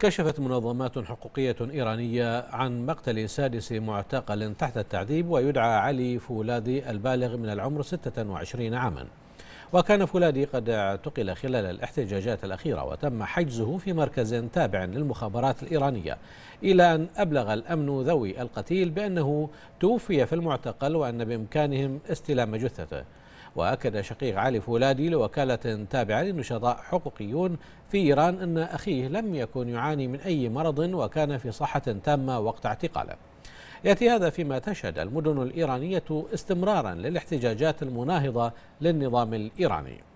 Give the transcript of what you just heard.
كشفت منظمات حقوقية إيرانية عن مقتل سادس معتقل تحت التعذيب ويدعى علي فولادي البالغ من العمر 26 عاماً وكان فولادي قد اعتقل خلال الاحتجاجات الأخيرة وتم حجزه في مركز تابع للمخابرات الإيرانية إلى أن أبلغ الأمن ذوي القتيل بأنه توفي في المعتقل وأن بإمكانهم استلام جثته وأكد شقيق علي فولادي لوكالة تابعة لنشطاء حقوقيون في إيران أن أخيه لم يكن يعاني من أي مرض وكان في صحة تامة وقت اعتقاله يأتي هذا فيما تشهد المدن الإيرانية استمرارا للاحتجاجات المناهضة للنظام الإيراني